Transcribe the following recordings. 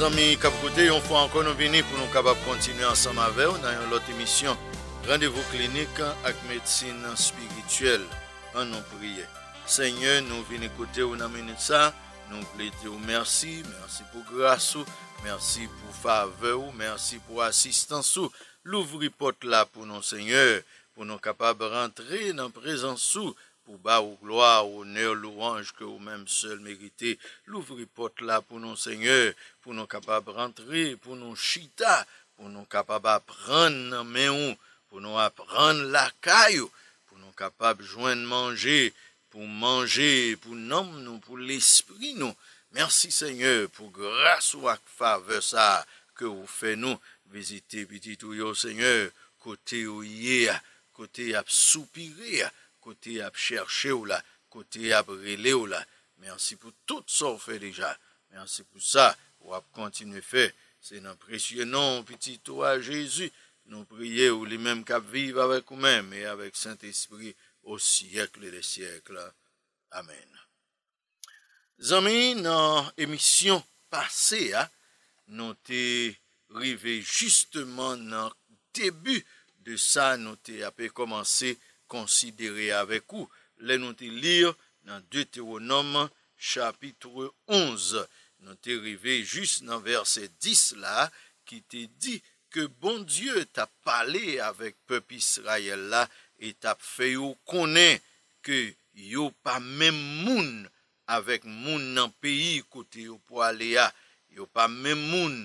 Ami kap kote yon fwa ankon nou vini pou nou kabab kontine ansama ve ou nan yon lot emisyon. Rendezvou klinik ak medsine spirituel an nou priye. Senye nou vini kote ou nan menisa. Nou ple di ou mersi. Mersi pou gras ou. Mersi pou fave ou. Mersi pou asistan sou. Louvri pot la pou nou senye. Pou nou kabab rentre nan prezans sou. pou ba ou gloa, ou ne ou louange, ke ou mem sel merite, louvri pot la pou nou seigneur, pou nou kapab rentre, pou nou chita, pou nou kapab aprand nan men ou, pou nou aprand lakay ou, pou nou kapab jwen manje, pou manje, pou nanm nou, pou l'esprit nou, mersi seigneur, pou gras ou akfa vesa, ke ou fe nou, vizite pititou yo seigneur, kote ou ye, kote ap soupire, kote ap chershe ou la, kote ap rele ou la. Mersi pou tout sa ou fe deja. Mersi pou sa ou ap kontine fe. Se nan presye nan, petitou a Jezu, nan priye ou li menm kap vive avek ou menm, e avek Saint-Esprit ou siyekle de siyekle. Amen. Zanmi nan emisyon pase a, nan te rive justement nan tebu de sa nan te ape komanse a, konsidere avek ou. Le nou te lir nan Deuteronom chapitre 11. Nou te rive just nan verset 10 la, ki te di ke bon Diyo ta pale avek pep Israel la e ta feyo kone ke yo pa mem moun avek moun nan peyi kote yo po ale ya. Yo pa mem moun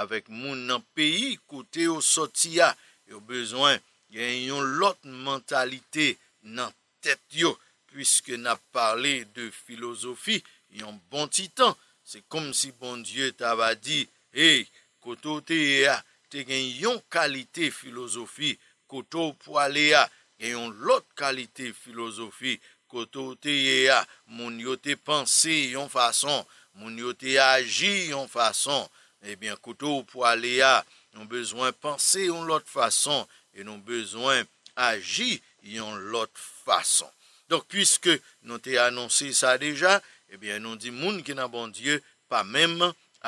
avek moun nan peyi kote yo soti ya. Yo bezwen gen yon lot mentalite nan tet yo, pwiske na parle de filosofi, yon bon titan, se kom si bon die ta va di, hey, koto ou te ye a, te gen yon kalite filosofi, koto ou po ale a, gen yon lot kalite filosofi, koto ou te ye a, moun yo te pense yon fason, moun yo te aji yon fason, ebyen eh koto ou po ale a, yon bezwen pense yon lot fason, E nou bezwen aji yon lot fason. Donk pwiske nou te anonsi sa deja, ebyen eh nou di moun ki nan bon dieu pa mem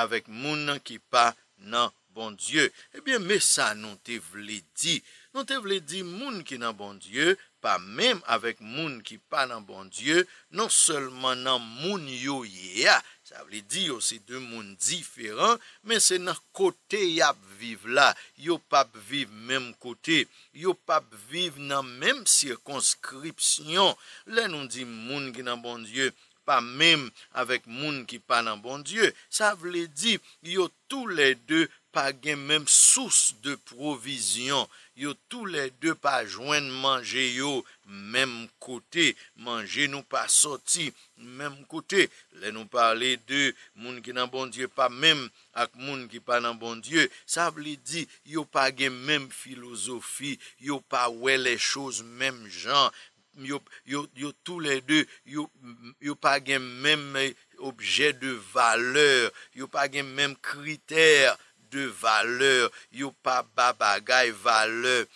avèk moun ki pa nan bon dieu. Ebyen eh me sa nou te vle di. Nou te vle di moun ki nan bon dieu pa mem avèk moun ki pa nan bon dieu non selman nan moun yo ye a. Sa vle di yo se de moun diferan, men se nan kote yap vive la. Yo pap vive menm kote. Yo pap vive nan menm sirkonskripsyon. Le nou di moun ki nan bon Diyo, pa menm avek moun ki pa nan bon Diyo. Sa vle di yo tou le de moun. pa gen menm sous de provizyon, yo tou le de pa jwen manje yo, menm kote, manje nou pa soti, menm kote, le nou pa le de, moun ki nan bon die, pa menm ak moun ki pan nan bon die, sa vli di, yo pa gen menm filosofi, yo pa we le chouz menm jan, yo tou le de, yo pa gen menm obje de valeur, yo pa gen menm kriter, de valeur, yo pa ba bagay valeur,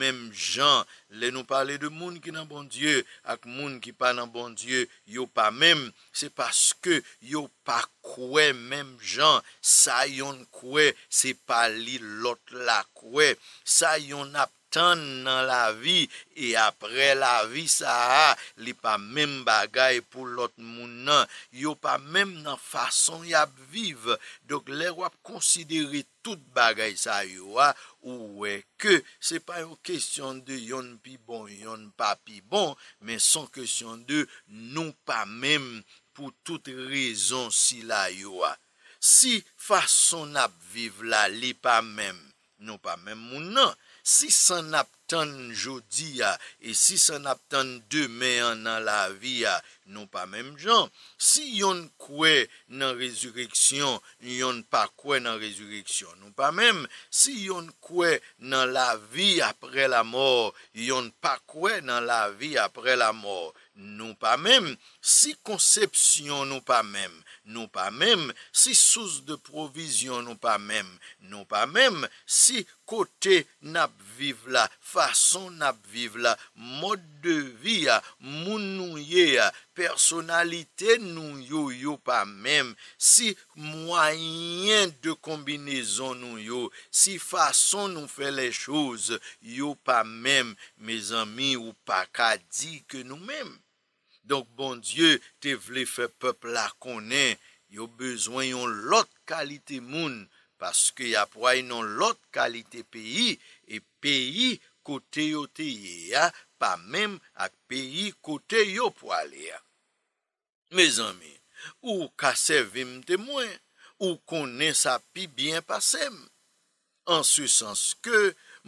mem jan, le nou pale de moun ki nan bon die, ak moun ki pa nan bon die, yo pa mem, se paske, yo pa kwe, mem jan, sa yon kwe, se pali lot la kwe, sa yon ap, tan nan la vi, e apre la vi sa ha, li pa men bagay pou lot moun nan, yo pa men nan fason yap viv, dok le wap konsidere tout bagay sa yo a, ou we ke, se pa yo kesyon de yon pi bon, yon pa pi bon, men son kesyon de nou pa men, pou tout rezon si la yo a, si fason ap viv la li pa men, Nou pa mem moun nan, si san ap tan jodi ya, e si san ap tan deme an nan la vi ya, nou pa mem jan. Si yon kwe nan rezureksyon, yon pa kwe nan rezureksyon, nou pa mem. Si yon kwe nan la vi apre la mor, yon pa kwe nan la vi apre la mor, nou pa mem. Si konsepsyon nou pa mèm, nou pa mèm, si sous de provizyon nou pa mèm, nou pa mèm, si kote nap viv la, fason nap viv la, mod de vi ya, moun nou ye ya, personalite nou yo, yo pa mèm, si mwayen de kombinezon nou yo, si fason nou fe le chouse, yo pa mèm, me zami ou paka di ke nou mèm. Donk bon Diyo te vle fe pepla konen yo bezwen yon lot kalite moun paske ya pou ay non lot kalite peyi e peyi kote yo te ye ya pa mem ak peyi kote yo pou ale ya. Me zanme, ou ka seve mte mwen, ou konen sa pi bien pasem. An su sens ke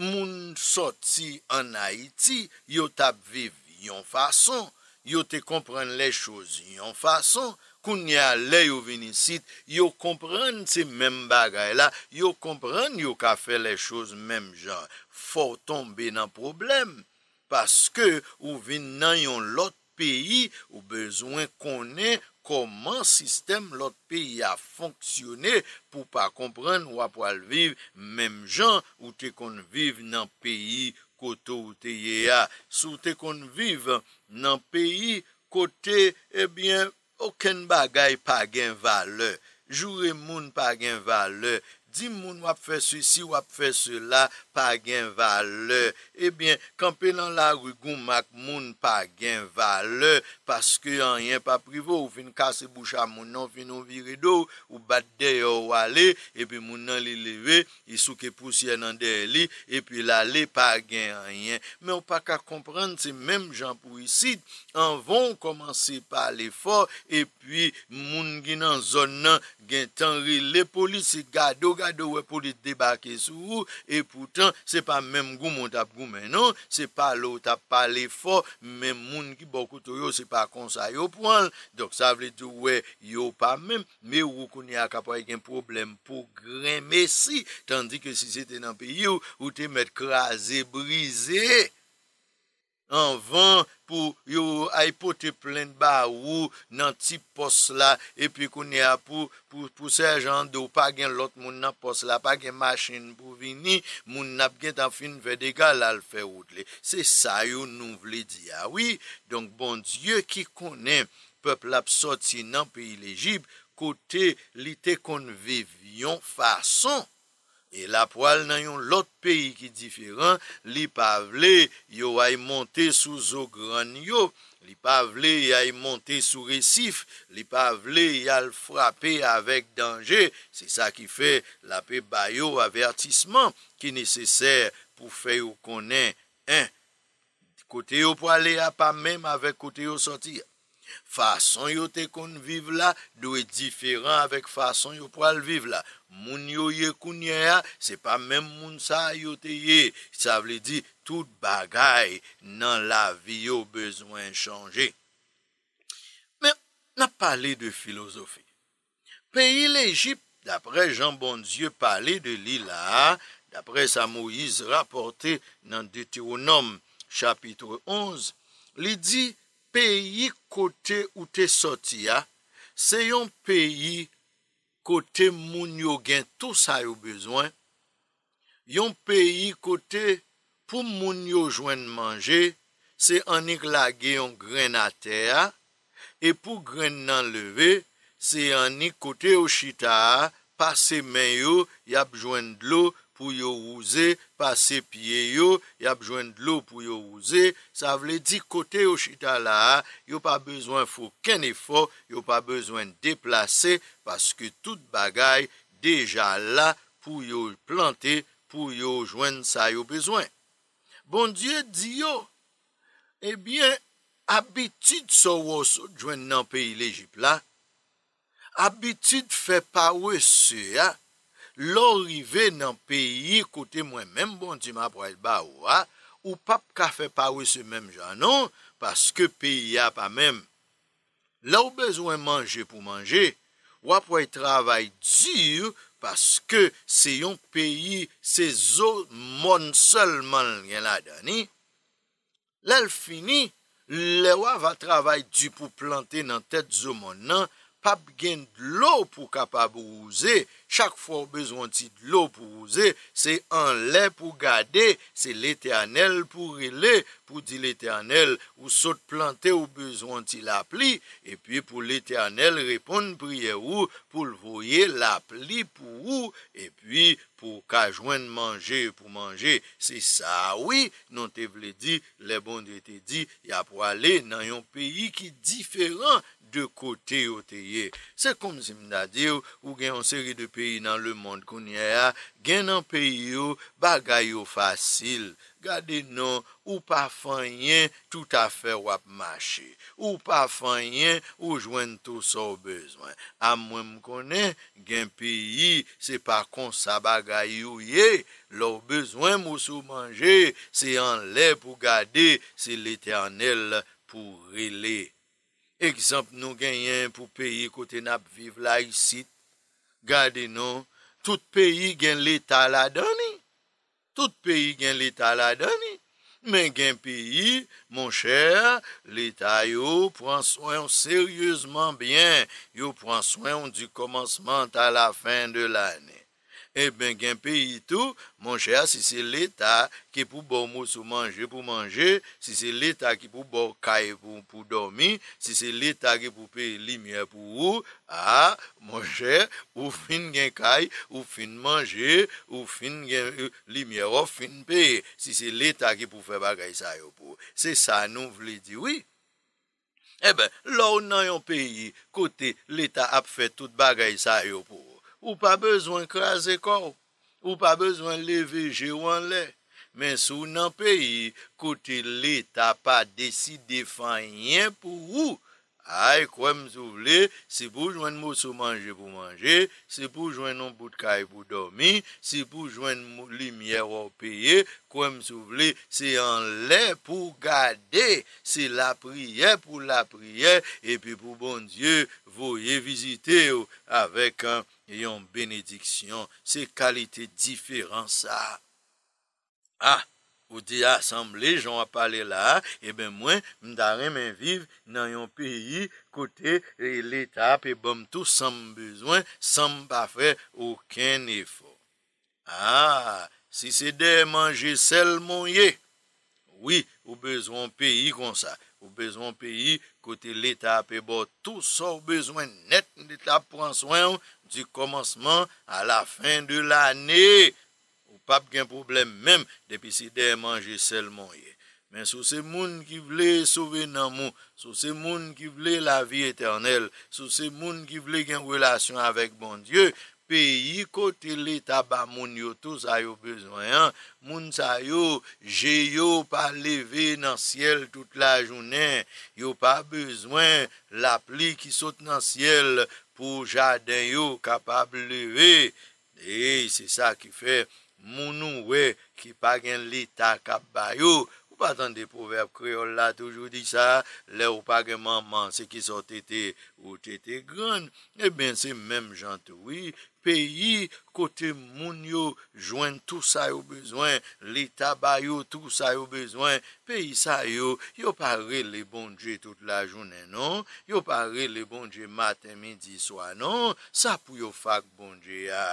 moun soti an Haiti yo tab vev yon fason Yo te kompren lè chouzi yon fason, koun nye a lè yo vini sit, yo kompren se men bagay la, yo kompren yo ka fè lè chouzi menm jan, for tombe nan problem. Paske ou vini nan yon lot peyi, ou bezwen konen koman sistem lot peyi a fonksyone pou pa kompren wap wal viv menm jan, ou te kon viv nan peyi konen. kote ou te ye a, sou te kon vive nan peyi, kote ebyen, oken bagay pa gen vale, jure moun pa gen vale. di moun wap fè sè si, wap fè sè la, pa gen valeur. Ebyen, eh kampe lan la rugou mak moun pa gen valeur, paske an yen pa privou, ou fin kase boucha moun nan fin ou virido, ou bat dey ou wale, epi eh moun nan li leve, isou ke pousye nan dey li, epi la le pa gen an yen. Men w pa ka komprende, se menm jan pou isi, an von komanse pa le for, epi moun gin an zon nan, gen tanri le poli, se gado g Sade wè pou li debake sou ou, e poutan se pa mèm gou moun tap gou mè nan, se pa lò tap pa lè fò, mèm moun ki bò koutou yo se pa konsa yo pwan, dok sa vli tou wè yo pa mèm, mè wou kouni akapwa eken problem pou grèmè si, tandi ke si se te nan pi you, wou te mèt krasè, brisé. An van pou yo aipote plen ba ou nan tip pos la epi konye apou pou se jan do pa gen lot moun nan pos la pa gen masjen pou vini moun nap gen tan fin ve de gal al fe ou dle. Se sa yo nou vle di ya. Awi, ah donk bon die ki konen pepl ap soti nan pe ilijib kote li te kon vevyon fason. E la poal nan yon lot peyi ki diferan, li pavle yo ay monte sou zogran yo, li pavle yo ay monte sou resif, li pavle yo al frape avek denje. Se sa ki fe la pe bayo avertisman ki nese ser pou fe yo konen en kote yo poale a pa mem avek kote yo santi ya. Fason yo te kon vive la, do e diferan avèk fason yo pral vive la. Moun yo ye kounye a, se pa mèm moun sa yo te ye. Sa vle di, tout bagay nan la vi yo bezwen chanje. Men, na pale de filosofi. Peye l'Egypte, d'apre Jean Bonzieu pale de li la, d'apre sa Moïse raporte nan Deuteronome, chapitre 11, li di, Peyi kote ou te soti ya, se yon peyi kote moun yo gen tout sa yo bezwen. Yon peyi kote pou moun yo jwen manje, se anik lage yon gren a te ya. E pou gren nan leve, se anik kote yo chita a, pase men yo, yap jwen dlo. pou yo ouze, pase pie yo, yap jwen d'lo pou yo ouze, sa vle di kote yo chita la, yo pa bezwen fok ken e fok, yo pa bezwen deplase, paske tout bagay, deja la, pou yo plante, pou yo jwen sa yo bezwen. Bon die di yo, ebyen, abitid so wos jwen nan peyi lejip la, abitid fe pa wese ya, lò rive nan peyi kote mwen menm bon di man pou el ba ou a, ou pap kafe pa we se menm janon, paske peyi a pa menm. Lò ou bezwen manje pou manje, wap wèy travay di yu, paske se yon peyi se zo mon sol man lyen la dani. Lèl fini, lè wè va travay di pou plante nan tet zo mon nan, pap gen d'lo pou kapab ouze, chak for bezwanti d'lo pou ouze, se an le pou gade, se l'Eternel pou rele, pou di l'Eternel ou sot plante ou bezwanti la pli, epi pou l'Eternel repon priye ou pou l'voye la pli pou ou, epi pou kajwen manje, pou manje se sa, oui, non te vle di le bon de te di, ya pou ale nan yon peyi ki diferan de kote yo te ye Se kom si mda diyo, ou gen yon seri de peyi nan le mond konye a, gen nan peyi yo, bagay yo fasil, gade non, ou pa fanyen, tout afe wap mache, ou pa fanyen, ou jwen to sa ou bezwen. A mwen m konen, gen peyi, se pa konsa bagay yo ye, lor bezwen m ou sou manje, se yon le pou gade, se l'eternel pou rile. Ekisamp nou genyen pou peyi kote nap viv la isit, gade nou, tout peyi gen l'Etat la doni, tout peyi gen l'Etat la doni, men gen peyi, moun chèr, l'Etat yo pran soyon seryèzman byen, yo pran soyon di komansman ta la fin de l'anè. E ben gen peyi tou, mon chè, si se l'Etat ki pou bo mousou manje pou manje, si se l'Etat ki pou bo kaye pou pou domi, si se l'Etat ki pou peye limye pou ou, a, mon chè, ou fin gen kaye, ou fin manje, ou fin gen limye, ou fin peye, si se l'Etat ki pou fe bagay sa yo pou. Se sa nou vle di wè. E eh ben, lò ou nan yon peyi, kote l'Etat ap fe tout bagay sa yo pou. Ou pa bezwen krase kon, ou pa bezwen leveje wan le, men sou nan peyi kote le ta pa desi defan yen pou ou. Ay, kwen m sou vle, se pou jwen mou sou manje pou manje, se pou jwen mou boutka e pou domi, se pou jwen mou li miye waw peye, kwen m sou vle, se yon le pou gade, se la priye pou la priye, epi pou bon die, voye vizite ou, avek yon benediksyon, se kalite diferan sa. Ah! Ou di asamble, ah, joun ap pale la, e eh ben mwen mda remen vive nan yon peyi kote l'etap e bom tou sam bezwen, sam pa fe ouken efo. Ah, si se de manje sel moun ye, oui, ou bezwen peyi kon sa. Ou bezwen peyi kote l'etap e bom tou sa ou bezwen net l'etap pran swen ou di komanseman a la fin de l'anye. pap gen problem menm depi si den manje sel monye. Men sou se moun ki vle souve nan moun, sou se moun ki vle la vi eternel, sou se moun ki vle gen relasyon avèk bon Diyo, pe yi kote le taba moun yo tou sa yo bezwen. Moun sa yo, je yo pa leve nan siel tout la jounen, yo pa bezwen la pli ki sote nan siel pou jaden yo kapab leve. E, se sa ki fe moun, Mounou we, ki pagen lita kap bayo, ou patan de poverp kreol la toujou di sa, le ou pagen manman, se ki so tete ou tete gran, e eh ben se mem jantoui, peyi kote moun yo jwen tou sa yo bezwen, lita bayo tou sa yo bezwen, peyi sa yo, yo pare le bondje tout la jounen non, yo pare le bondje maten midi swa non, sa pou yo fak bondje ya.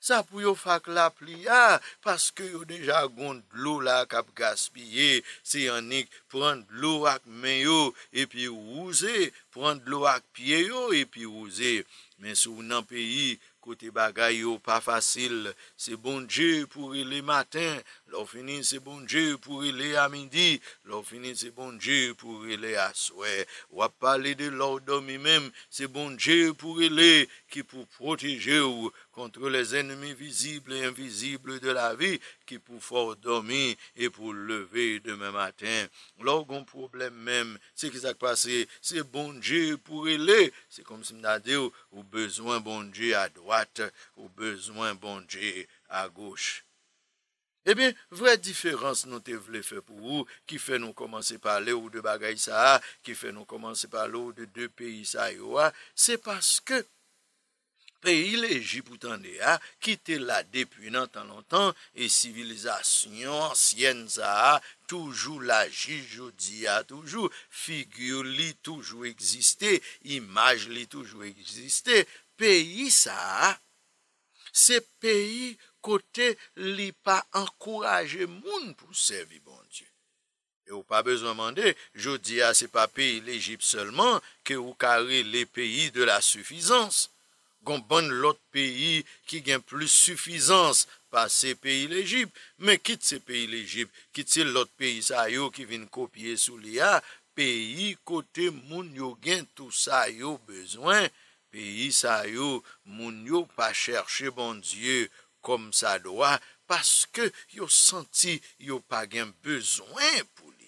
Sa pou yo fak la pli ya, paske yo deja gond lo la kap gaspye, se yonik pran lo ak men yo, epi ou ouze, pran lo ak pie yo, epi ouze. Men sou nan peyi, kote bagay yo pa fasil, se bonje pou ele matin, lor finin se bonje pou ele amindi, lor finin se bonje pou ele aswe, wap pale de lor domi mem, se bonje pou ele, ki pou proteje ou, kontre les ennemis visibles et invisibles de la vie, ki pou fòr dormi et pou leve demè matin. Logon, probleme mèm, se ki sa kwa se, se bonje pou ele, se kom si mna bon bon eh de ou, ou bezwen bonje a doate, ou bezwen bonje a goche. Ebyen, vre diférense nou te vle fè pou ou, ki fè nou komanse pa le ou de Bagay-Saha, ki fè nou komanse pa le ou de Depey-Sahaywa, se paske, Peyi l'Egypt ou tande a, ki te la depunan tan lontan, e sivilizasyon ansyen za a, toujou la jijou di a toujou, figyou li toujou egziste, imaj li toujou egziste, peyi sa a, se peyi kote li pa ankoraje moun pou sevi bondye. E ou pa bezou mande, jodi a se pa peyi l'Egypt seulement, ke ou kare li peyi de la sufizans. Gon ban lot peyi ki gen plus sufizans pa se peyi l'Egypte, men kit se peyi l'Egypte, kit se lot peyi sa yo ki vin kopye sou li a, peyi kote moun yo gen tout sa yo bezwen, peyi sa yo moun yo pa chershe bon Diyo kom sa doa, paske yo santi yo pa gen bezwen pou l'Egypte.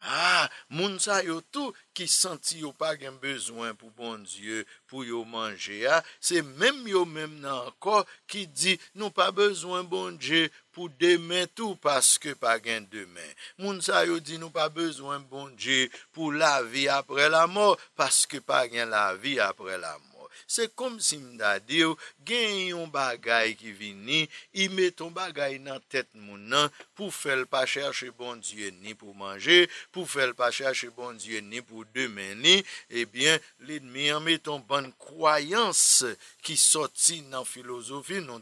Ha, ah, moun sa yo tou ki santi yo pa gen bezwen pou bon die pou yo manje ya, se menm yo menm nan ko ki di nou pa bezwen bon die pou demen tou paske pa gen demen. Moun sa yo di nou pa bezwen bon die pou la vi apre la mor paske pa gen la vi apre la mor. Se kom si mda diyo, gen yon bagay ki vini, i meton bagay nan tet moun nan pou fel pa chershe bon zye ni pou manje, pou fel pa chershe bon zye ni pou demeni, ebyen, eh lid mi yon meton ban kwayans ki soti nan filozofi, non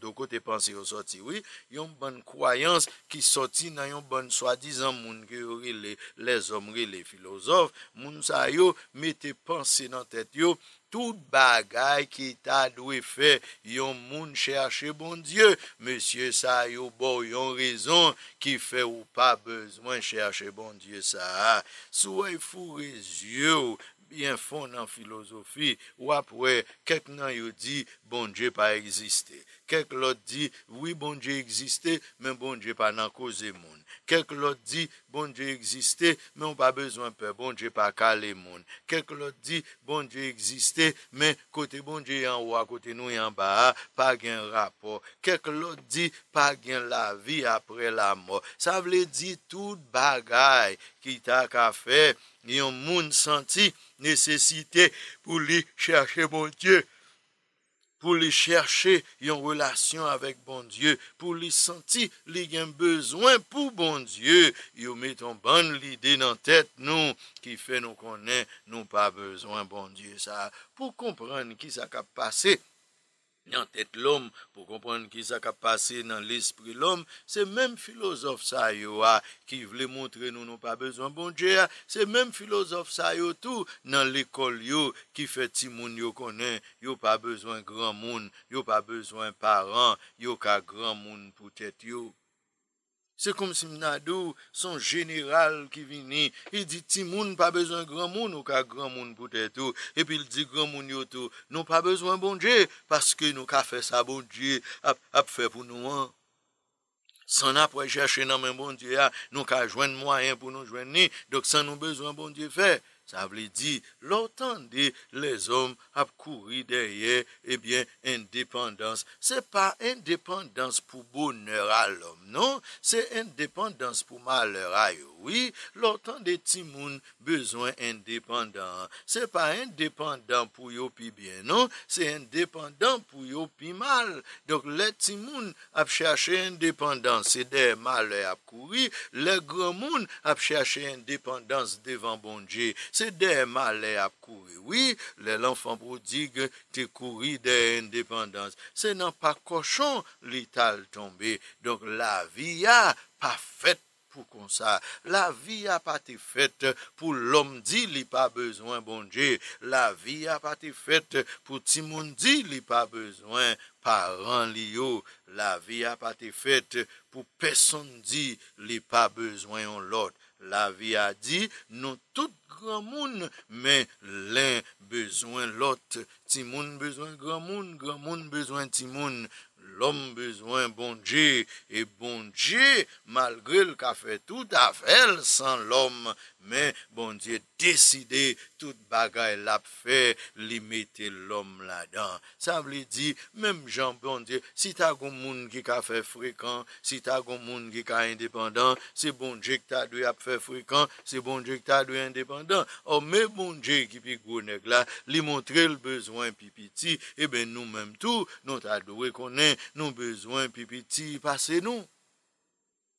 yon ban kwayans ki soti nan yon ban swadizan moun ki yori le zomri le filozof, moun sa yo, meti panse nan tet yo, Tout bagay ki ta dwe fe, yon moun chershe bon Diyo. Monsye sa yo bo yon rezon ki fe ou pa bezwen chershe bon Diyo sa. Sou yon fure zyo, yon fon nan filosofi, ou apwe ket nan yo di, bon Diyo pa egziste. Kèk lòt di, wè bon dje egziste, men bon dje pa nan koze moun. Kèk lòt di, bon dje egziste, men ou pa bezwen pe, bon dje pa kale moun. Kèk lòt di, bon dje egziste, men kote bon dje yon wakote nou yon baha, pa gen rapor. Kèk lòt di, pa gen la vi apre la mor. Sa vle di tout bagay ki ta ka fe, yon moun senti nesesite pou li chache bon dje. pou li chershe yon relasyon avèk bon Diyo, pou li senti li gen bezwen pou bon Diyo, yon meton ban lide nan tèt nou, ki fè nou konen nou pa bezwen bon Diyo sa, pou kompran ki sa kap pase. Nan tet lom pou kompon ki sa ka pase nan l'espri lom, se menm filozof sa yo a ki vle montre nou nou pa bezon bonje a, se menm filozof sa yo tou nan l'ekol yo ki fet si moun yo konen, yo pa bezon gran moun, yo pa bezon paran, yo ka gran moun pou tet yo. Se kom si mnadou, son general ki vini, e di ti moun pa bezon gran moun ou ka gran moun pou te tou, epi il di gran moun yo tou, nou pa bezon bon diye, paske nou ka fè sa bon diye ap fè pou nou an. San ap wè jè chè nan men bon diye ya, ah, nou ka jwen mwayen pou nou jwen ni, dok san nou bezon bon diye fè. Sa vle di, lor tan de le zom ap kouri derye, ebyen, indepandans. Se pa indepandans pou boner al lom, non? Se indepandans pou maler ay, wii. Lor tan de ti moun bezwen indepandans. Se pa indepandans pou yo pi bien, non? Se indepandans pou yo pi mal. Dok le ti moun ap chache indepandans. Se de maler ap kouri, le gran moun ap chache indepandans devan bonje. Se de maler ap kouri, le gran moun ap chache indepandans. Se de ma le ap kouri, oui, le l'enfant bro dig te kouri de indépendance. Se nan pa kochon li tal tombe, donk la vi a pa fèt pou konsa. La vi a pa te fèt pou l'om di li pa bezwen bonje. La vi a pa te fèt pou timoun di li pa bezwen paran li yo. La vi a pa te fèt pou peson di li pa bezwen yon lote. La vi a di nou tout gran moun, men l'en bezwen lot, ti moun bezwen gran moun, gran moun bezwen ti moun, l'on bezwen bonje, e bonje malgre l'kafe tout avel san l'on. Men, bondye, deside tout bagay la pfe, li mette lom la dan. Sa vle di, menm jan bondye, si ta kon moun ki ka fe frekant, si ta kon moun ki ka indepandant, se bondye ki ta dwe ap fe frekant, se bondye ki ta dwe indepandant. Or menm bondye ki pi konek la, li montre l bezwen pipiti, e ben nou menm tou, nou ta dwe konen nou bezwen pipiti pase nou.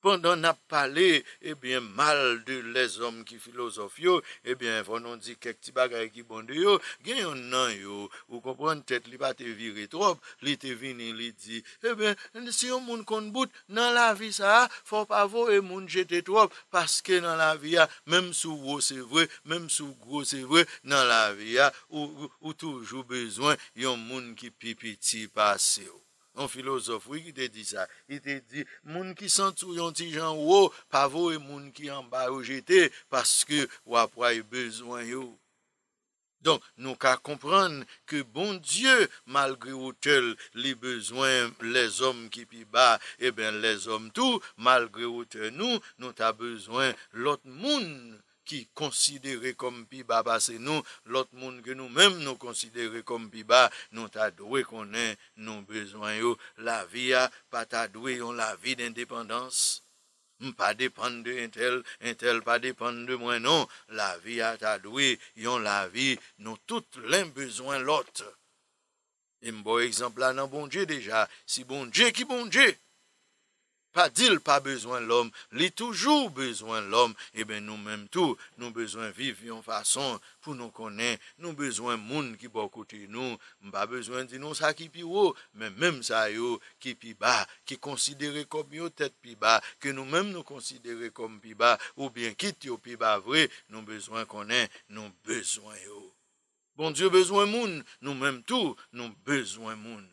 Bon, don ap pale, ebyen, eh mal de les om ki filosof yo, ebyen, eh fon non di kek ti bagay ki bonde yo, gen yon nan yo, ou kompran tet li ba te vire trop, li te vini li di, ebyen, eh si yon moun kon bout nan la vi sa, fon pa vo e moun jete trop, paske nan la vi ya, menm sou wos evre, menm sou gros evre, nan la vi ya, ou toujou bezwen yon moun ki pipiti pase yo. On filozof, wè ki te di sa. I te di, moun ki san tou yon ti jan wò, pa vò e moun ki an ba wò jete, paske wap wè yon bezwen yon. Don, nou ka kompran ke bon Diyo, malgrè wotel li bezwen les om ki pi ba, e eh ben les om tou, malgrè wotel nou, nou ta bezwen lot moun. ki konsidere kom pi ba ba se nou, lot moun ke nou mèm nou konsidere kom pi ba, nou ta dwe konen nou bezwen yo, la vi a pa ta dwe yon la vi d'independans, m pa depande entel, entel pa depande mwen nou, la vi a ta dwe yon la vi nou tout l'en bezwen lot. M bo exemple la nan bon dje deja, si bon dje ki bon dje, pa dil pa bezwen l'om, li toujou bezwen l'om, e eh ben nou menm tou, nou bezwen viv yon fason pou nou konen, nou bezwen moun ki bo kouti nou, mba bezwen di nou sa ki pi wou, menm menm sa yo ki pi ba, ki konsidere kom yo tet pi ba, ke nou menm nou konsidere kom pi ba, ou bien kit yo pi ba vre, nou bezwen konen, nou bezwen yo. Bon, diyo bezwen moun, nou menm tou, nou bezwen moun.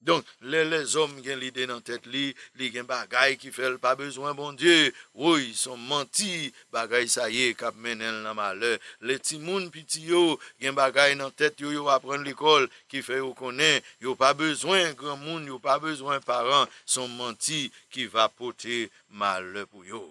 Don, lè lè zom gen lide nan tèt li, li gen bagay ki fèl pa bezwen, bon die, woy, son manti, bagay sa ye, kap menel nan male. Lè ti moun, pi ti yo, gen bagay nan tèt yo yo apren l'ikol, ki fè yo konen, yo pa bezwen, gen moun, yo pa bezwen, paran, son manti, ki va pote male pou yo.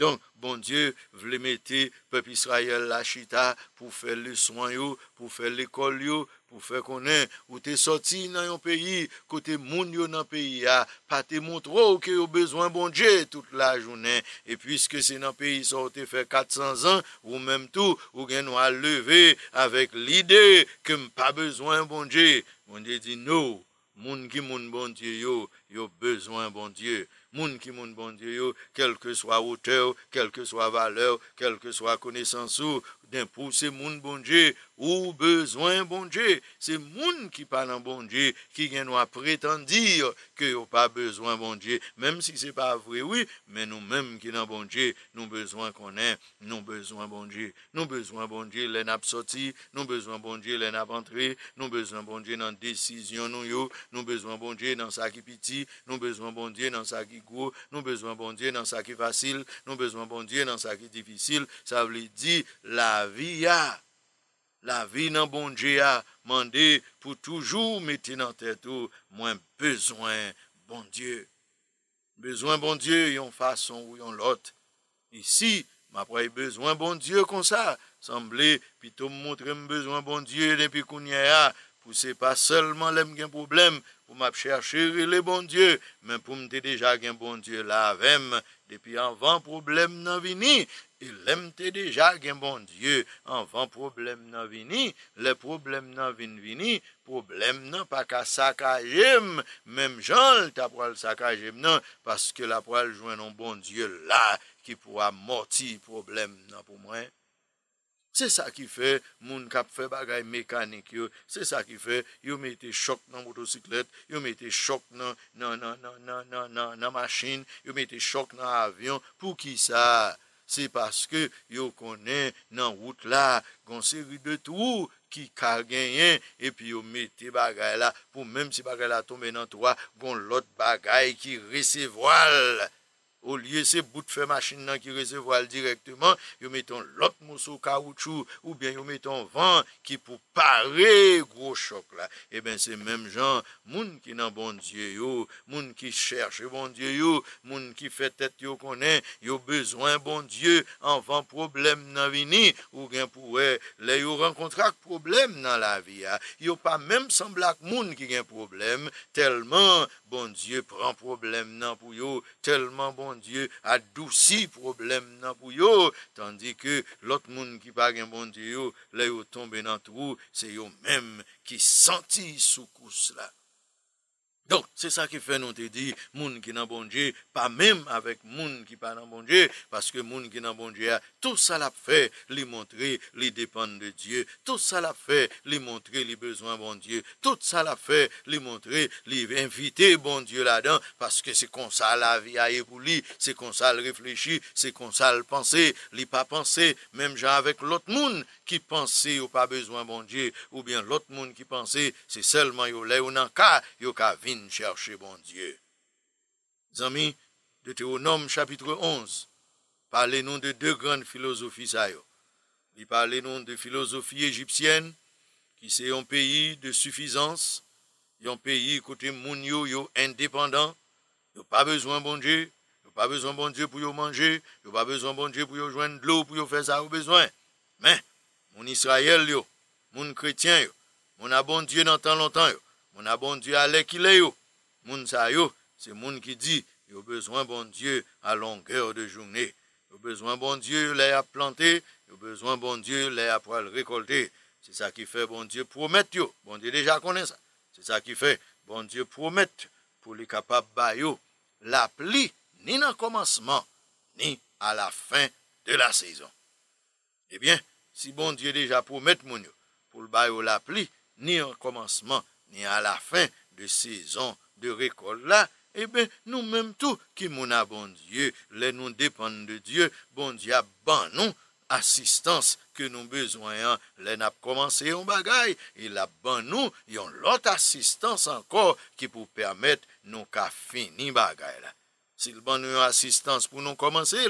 Don, bon die, vle mette pep Israel la chita pou fè lè soan yo, pou fè l'ikol yo, Ou fe konen, ou te sotsi nan yon peyi, kote moun yo nan peyi a, pa te montro oh, ke yo bezwen bondye tout la jounen. E pwiske se nan peyi sote fe 400 an, ou menm tou, ou gen nou a leve avek lide kem pa bezwen bondye, moun de di nou, moun ki moun bondye yo, yo bezwen bondye. Moun ki moun bondye yo, kelke swa otev, kelke swa valev, kelke swa konesansou, Den pou se moun bonde, ou bezwen bonde, se moun ki palan bonde, ki genou a pretendir ke yo pa bezwen bonde. Mem미 se se pa avri, ou pe wè wè, men nou menmки nan bonde, nou bezwen konen, nou bezwen bonde. Nou bezwen bonde, lè nan ap soti, nou bezwen bonde, lè nan ap antre, nou bezwen bonde, nan desisyon nou yo, nou bezwen bonde, nan sak ki piti, nou bezwen bonde, nan sak ki gwo, nou bezwen bonde, nan sak ki fasil, nou bezwen bonde, nan sak ki difisil, sa vle di, la beve, La vi ya, la vi nan bondje ya, mande pou toujou meti nan tè tou mwen bezwen bondje. Bezwen bondje yon fason ou yon lot. Isi, m apwa yon bezwen bondje kon sa, samble pi tou m montre m bezwen bondje den pi kounye ya. pou se pa selman lem gen problem pou map chersheri le bon dieu, men pou mte deja gen bon dieu la avem, depi anvan problem nan vini, e lem te deja gen bon dieu, anvan problem nan vini, le problem nan vin vini, problem nan pa ka sakajem, menm jan ta pral sakajem nan, paske la pral jwen non bon dieu la, ki pou amoti problem nan pou mwen. Se sa ki fe, moun kap fe bagay mekanik yo. Se sa ki fe, yo meti chok nan motosiklet, yo meti chok nan nan nan nan nan nan nan nan masin, yo meti chok nan avyon. Po ki sa? Se paske yo konen nan wout la, gonseri de tou, ki kagen yen, epi yo meti bagay la. Po mem si bagay la tombe nan tou, gonseri bagay ki resevoal. ou liye se bout fe machin nan ki rese voal direktman, yo meton lot mousso kawoutchou, ou bien yo meton van ki pou pare gro chok la, e eh ben se mem jan moun ki nan bondye yo moun ki chershe bondye yo moun ki fetet yo konen yo bezwen bondye an van problem nan vini, ou gen pou le yo renkontrak problem nan la viya, yo pa mem sembla ak moun ki gen problem telman bondye pran problem nan pou yo, telman bondye diyo a dousi problem nan pou yo tandi ke lot moun ki pa genpon diyo le yo tombe nan tou se yo menm ki santi soukous la donk Se sa ki fè nou te di, moun ki nan bon die, pa mèm avèk moun ki pa nan bon die, paske moun ki nan bon die a, tout sa la fè, li montre, li depan de die, tout sa la fè, li montre, li bezon bon die, tout sa la fè, li montre, li enfite bon die la dan, paske se konsal avi a evou li, se konsal reflechi, se konsal panse, li pa panse, mèm jan avèk lot moun ki panse yo pa bezon bon die, ou bien lot moun ki panse, se selman yo le ou nan ka, yo ka vince. chercher bon Dieu. Zami, Deutéronome chapitre 11, parlez nous de deux grandes philosophies ça Il parle nous de philosophie égyptienne, qui c'est un pays de suffisance, un pays côté mon yo, indépendant, yo pas besoin bon Dieu, yo pas besoin bon Dieu pour yo manger, yo pas besoin bon Dieu pour yo joindre de l'eau, pour yo faire ça au besoin. Mais, mon Israël yo, mon chrétien yo, mon a bon Dieu dans tant longtemps yo, mon a bon Dieu à l'heure Moun sa yo, se moun ki di, yo bezwen bon Diyo a longer de jouni, yo bezwen bon Diyo le a planti, yo bezwen bon Diyo le a pral rekolti, se sa ki fe bon Diyo promet yo, bon Diyo deja konen sa, se sa ki fe bon Diyo promet pou li kapap bayo la pli ni nan komanseman ni a la fin de la sezon. E eh bien, si bon Diyo deja promet moun yo pou bayo la pli ni nan komanseman ni a la fin de sezon. de reko la, e ben nou menm tou, ki moun a bon Diyo, le nou depan de Diyo, bon Diyo ban nou, asistans, ke nou bezoyan, le nap komanse yon bagay, e la ban nou, yon lot asistans anko, ki pou permèt, nou ka fini bagay la. Sil ban nou yon asistans pou nou komanse,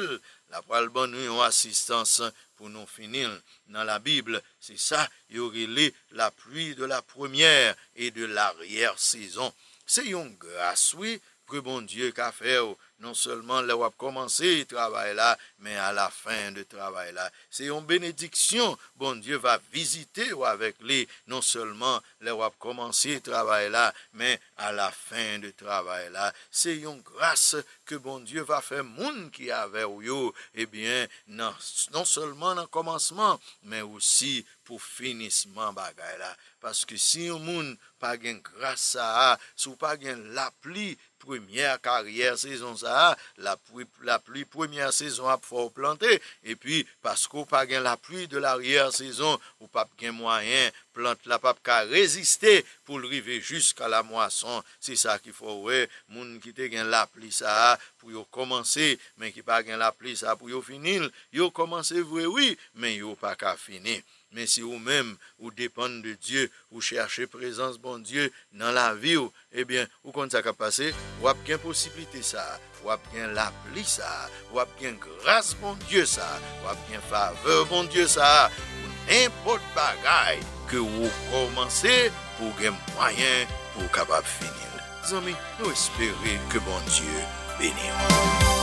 la pral ban nou yon asistans, pou nou finil nan la Bible, se sa, yor ili la pluy de la premièr, e de l'aryèr sezon, Se yon grase, wè, pou bon Diyo ka fè ou, non selman lè wap komanse yi travè la, mè a la fèn de travè la. Se yon benediksyon, bon Diyo va vizite ou avèk lè, non selman lè wap komanse yi travè la, mè a la fèn de travè la. Se yon grase, pou bon Diyo va fè moun ki avè ou yo, ebyen, eh non, non selman nan komanseman, mè ou si... ou finisman bagay la. Paske si yo moun pa gen grasa a, sou pa gen la pli premye ak a riyer sezon sa a, la pli premye a sezon ap fwa ou plante, epi paske ou pa gen la pli de l'aryer sezon, ou pap gen mwayen plante la pap ka reziste pou l'rive jusqu'a la mwason. Se sa ki fwa ou e, moun ki te gen la pli sa a, pou yo komanse, men ki pa gen la pli sa a pou yo finil, yo komanse vwe wye, men yo pa ka finil. Men si bon ou men, ou depan de Diyo, ou chershe prezans bon Diyo nan la vi ou, ebyen, ou kon sa ka pase, ou ap gen posibilite sa, ou ap gen la pli sa, ou ap gen grase bon Diyo sa, ou ap gen faveur bon Diyo sa, ou n'impot bagay ke ou kormanse pou gen mwayen pou kapap finir. Zanmi, nou espere ke bon Diyo binir.